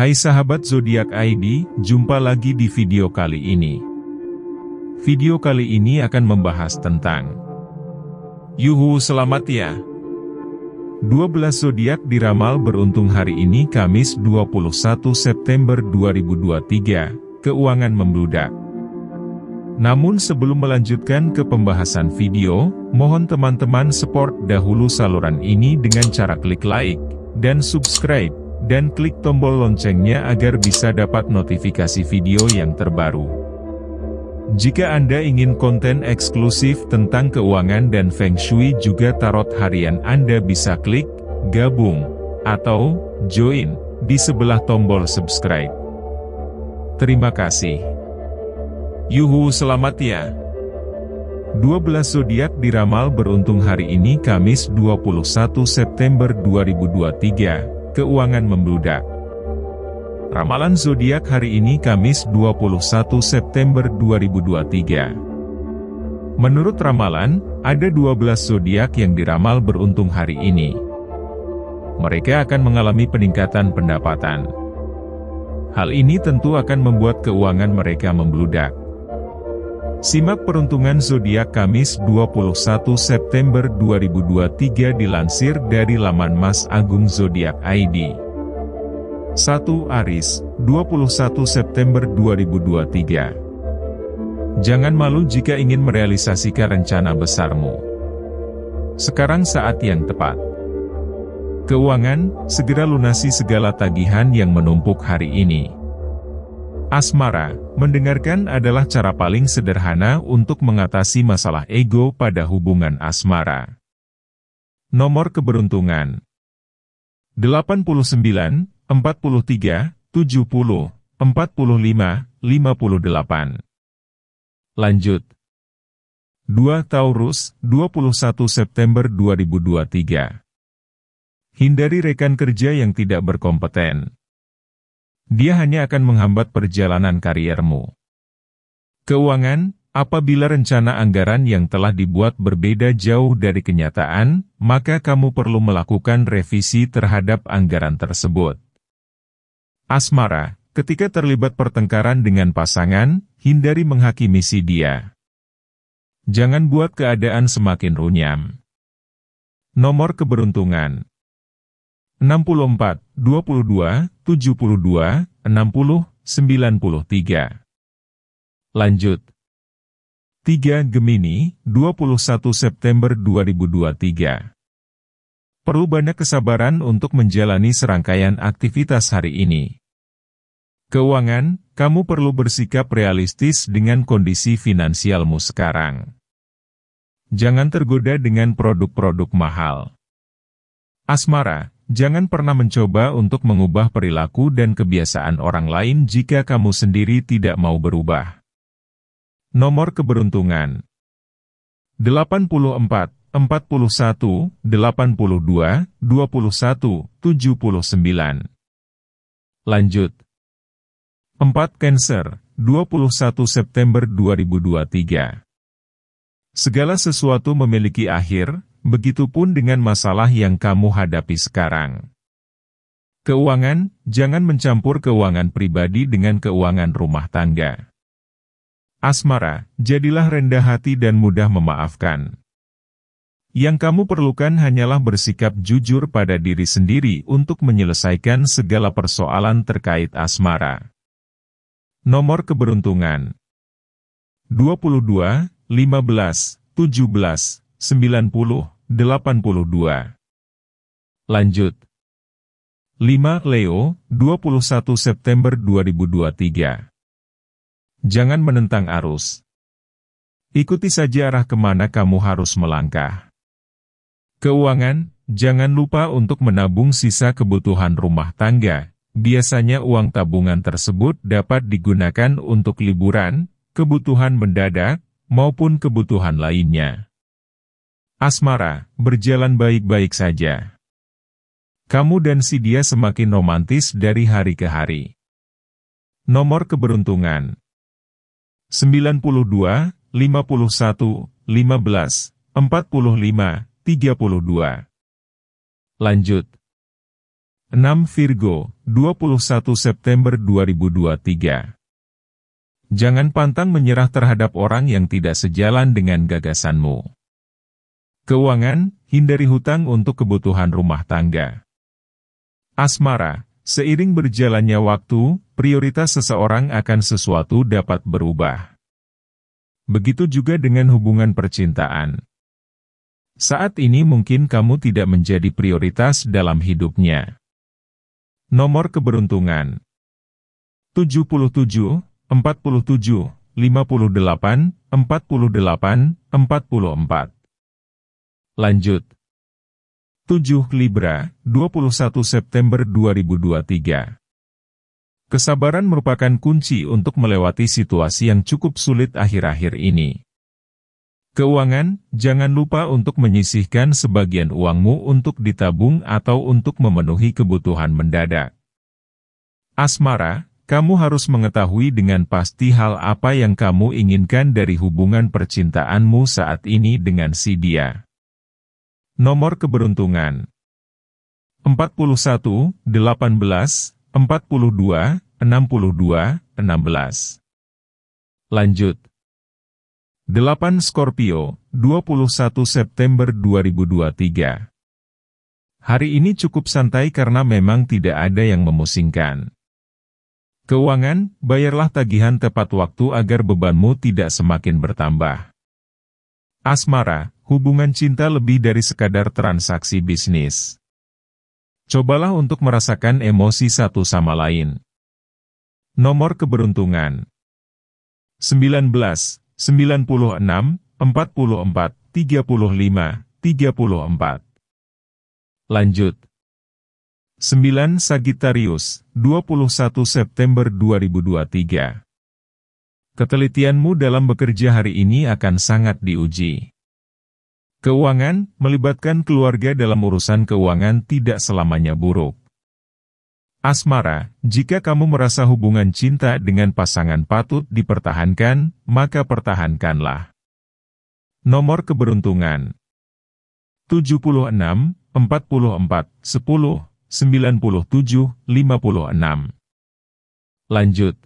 Hai sahabat zodiak ID, jumpa lagi di video kali ini. Video kali ini akan membahas tentang Yuhu selamat ya. 12 zodiak diramal beruntung hari ini Kamis 21 September 2023, keuangan membludak. Namun sebelum melanjutkan ke pembahasan video, mohon teman-teman support dahulu saluran ini dengan cara klik like dan subscribe dan klik tombol loncengnya agar bisa dapat notifikasi video yang terbaru. Jika Anda ingin konten eksklusif tentang keuangan dan Feng Shui juga tarot harian Anda bisa klik, gabung, atau, join, di sebelah tombol subscribe. Terima kasih. Yuhu selamat ya. 12 zodiak diramal beruntung hari ini Kamis 21 September 2023 keuangan membludak. Ramalan zodiak hari ini Kamis 21 September 2023. Menurut ramalan, ada 12 zodiak yang diramal beruntung hari ini. Mereka akan mengalami peningkatan pendapatan. Hal ini tentu akan membuat keuangan mereka membludak. Simak peruntungan zodiak Kamis 21 September 2023 dilansir dari laman Mas Agung Zodiak ID. 1 Aris, 21 September 2023. Jangan malu jika ingin merealisasikan rencana besarmu. Sekarang saat yang tepat. Keuangan, segera lunasi segala tagihan yang menumpuk hari ini. Asmara, mendengarkan adalah cara paling sederhana untuk mengatasi masalah ego pada hubungan asmara. Nomor keberuntungan 89, 43, 70, 45, 58. Lanjut. 2 Taurus, 21 September 2023. Hindari rekan kerja yang tidak berkompeten dia hanya akan menghambat perjalanan kariermu. Keuangan, apabila rencana anggaran yang telah dibuat berbeda jauh dari kenyataan, maka kamu perlu melakukan revisi terhadap anggaran tersebut. Asmara, ketika terlibat pertengkaran dengan pasangan, hindari menghakimi si dia. Jangan buat keadaan semakin runyam. Nomor keberuntungan 64, 22, 72, 60, 93. Lanjut. 3 Gemini, 21 September 2023. Perlu banyak kesabaran untuk menjalani serangkaian aktivitas hari ini. Keuangan, kamu perlu bersikap realistis dengan kondisi finansialmu sekarang. Jangan tergoda dengan produk-produk mahal. Asmara, Jangan pernah mencoba untuk mengubah perilaku dan kebiasaan orang lain jika kamu sendiri tidak mau berubah. Nomor keberuntungan 84, 41, 82, 21, 79 Lanjut 4 Cancer, 21 September 2023 Segala sesuatu memiliki akhir, Begitupun dengan masalah yang kamu hadapi sekarang. Keuangan, jangan mencampur keuangan pribadi dengan keuangan rumah tangga. Asmara, jadilah rendah hati dan mudah memaafkan. Yang kamu perlukan hanyalah bersikap jujur pada diri sendiri untuk menyelesaikan segala persoalan terkait asmara. Nomor keberuntungan 22, 15, 17, 90, 82. Lanjut. 5 Leo, 21 September 2023. Jangan menentang arus. Ikuti saja arah kemana kamu harus melangkah. Keuangan, jangan lupa untuk menabung sisa kebutuhan rumah tangga. Biasanya uang tabungan tersebut dapat digunakan untuk liburan, kebutuhan mendadak, maupun kebutuhan lainnya. Asmara, berjalan baik-baik saja. Kamu dan si dia semakin romantis dari hari ke hari. Nomor keberuntungan 92, 51, 15, 45, 32. Lanjut. 6 Virgo, 21 September 2023. Jangan pantang menyerah terhadap orang yang tidak sejalan dengan gagasanmu. Keuangan, hindari hutang untuk kebutuhan rumah tangga. Asmara, seiring berjalannya waktu, prioritas seseorang akan sesuatu dapat berubah. Begitu juga dengan hubungan percintaan. Saat ini mungkin kamu tidak menjadi prioritas dalam hidupnya. Nomor keberuntungan 77, 47, 58, 48, 44. Lanjut. 7 Libra, 21 September 2023. Kesabaran merupakan kunci untuk melewati situasi yang cukup sulit akhir-akhir ini. Keuangan, jangan lupa untuk menyisihkan sebagian uangmu untuk ditabung atau untuk memenuhi kebutuhan mendadak. Asmara, kamu harus mengetahui dengan pasti hal apa yang kamu inginkan dari hubungan percintaanmu saat ini dengan si dia. Nomor keberuntungan 41, 18, 42, 62, 16 Lanjut 8 Scorpio, 21 September 2023 Hari ini cukup santai karena memang tidak ada yang memusingkan. Keuangan, bayarlah tagihan tepat waktu agar bebanmu tidak semakin bertambah. Asmara, hubungan cinta lebih dari sekadar transaksi bisnis. Cobalah untuk merasakan emosi satu sama lain. Nomor keberuntungan 19, 96, 44, 35, 34. Lanjut. 9 Sagittarius, 21 September 2023. Ketelitianmu dalam bekerja hari ini akan sangat diuji. Keuangan, melibatkan keluarga dalam urusan keuangan tidak selamanya buruk. Asmara, jika kamu merasa hubungan cinta dengan pasangan patut dipertahankan, maka pertahankanlah. Nomor keberuntungan 76, 44, 10, 97, 56 Lanjut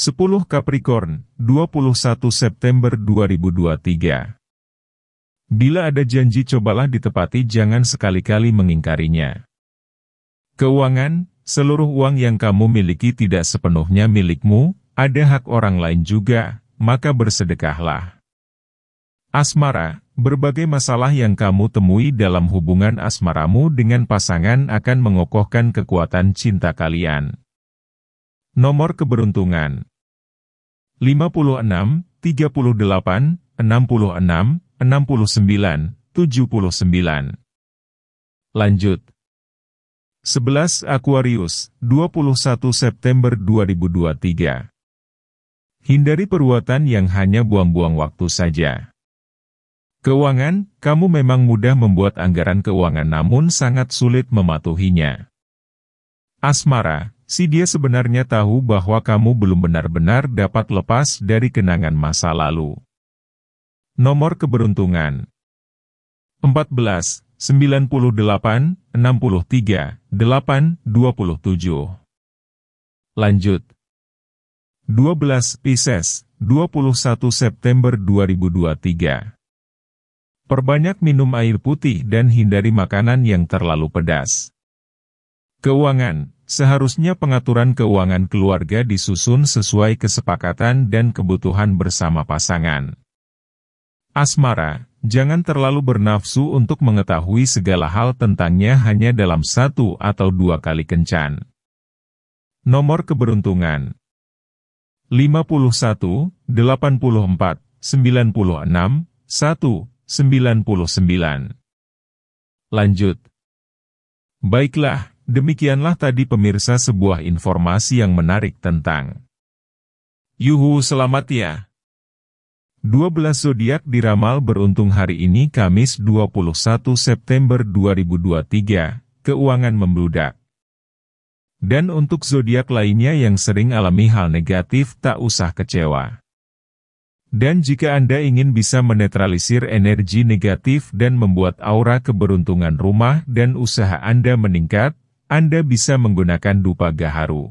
10 Capricorn, 21 September 2023 Bila ada janji cobalah ditepati jangan sekali-kali mengingkarinya. Keuangan, seluruh uang yang kamu miliki tidak sepenuhnya milikmu, ada hak orang lain juga, maka bersedekahlah. Asmara, berbagai masalah yang kamu temui dalam hubungan asmaramu dengan pasangan akan mengokohkan kekuatan cinta kalian. Nomor keberuntungan 56, 38, 66, 69, 79. Lanjut. 11 Aquarius, 21 September 2023. Hindari perbuatan yang hanya buang-buang waktu saja. Keuangan, kamu memang mudah membuat anggaran keuangan namun sangat sulit mematuhinya. Asmara, si dia sebenarnya tahu bahwa kamu belum benar-benar dapat lepas dari kenangan masa lalu. Nomor keberuntungan 14, 98, 63, 8, 27. Lanjut. 12 Pisces, 21 September 2023. Perbanyak minum air putih dan hindari makanan yang terlalu pedas. Keuangan, seharusnya pengaturan keuangan keluarga disusun sesuai kesepakatan dan kebutuhan bersama pasangan. Asmara, jangan terlalu bernafsu untuk mengetahui segala hal tentangnya hanya dalam satu atau dua kali kencan. Nomor keberuntungan 51, 84, 96, 1, 99. Lanjut. Baiklah, demikianlah tadi pemirsa sebuah informasi yang menarik tentang Yuhu selamat ya. 12 zodiak diramal beruntung hari ini Kamis 21 September 2023, keuangan membludak. Dan untuk zodiak lainnya yang sering alami hal negatif tak usah kecewa. Dan jika Anda ingin bisa menetralisir energi negatif dan membuat aura keberuntungan rumah dan usaha Anda meningkat, Anda bisa menggunakan dupa gaharu.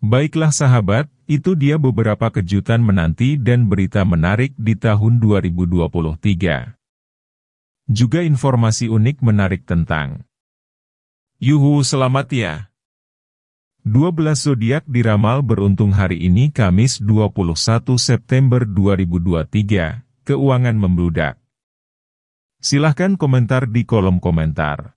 Baiklah sahabat, itu dia beberapa kejutan menanti dan berita menarik di tahun 2023. Juga informasi unik menarik tentang Yuhu selamat ya. 12 zodiak diramal beruntung hari ini Kamis 21 September 2023, keuangan membludak. Silahkan komentar di kolom komentar.